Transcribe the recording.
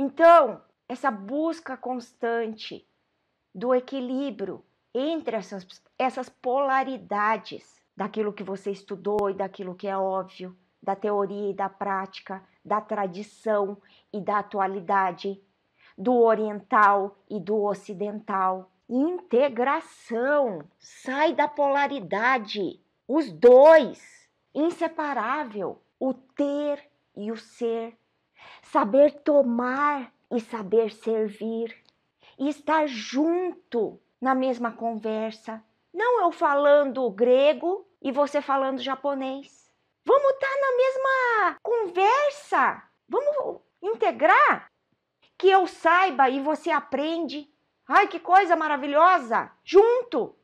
Então, essa busca constante do equilíbrio entre essas, essas polaridades daquilo que você estudou e daquilo que é óbvio, da teoria e da prática, da tradição e da atualidade, do oriental e do ocidental. Integração, sai da polaridade, os dois, inseparável, o ter e o ser saber tomar e saber servir, e estar junto na mesma conversa. Não eu falando grego e você falando japonês. Vamos estar tá na mesma conversa. Vamos integrar. Que eu saiba e você aprende. Ai, que coisa maravilhosa! Junto!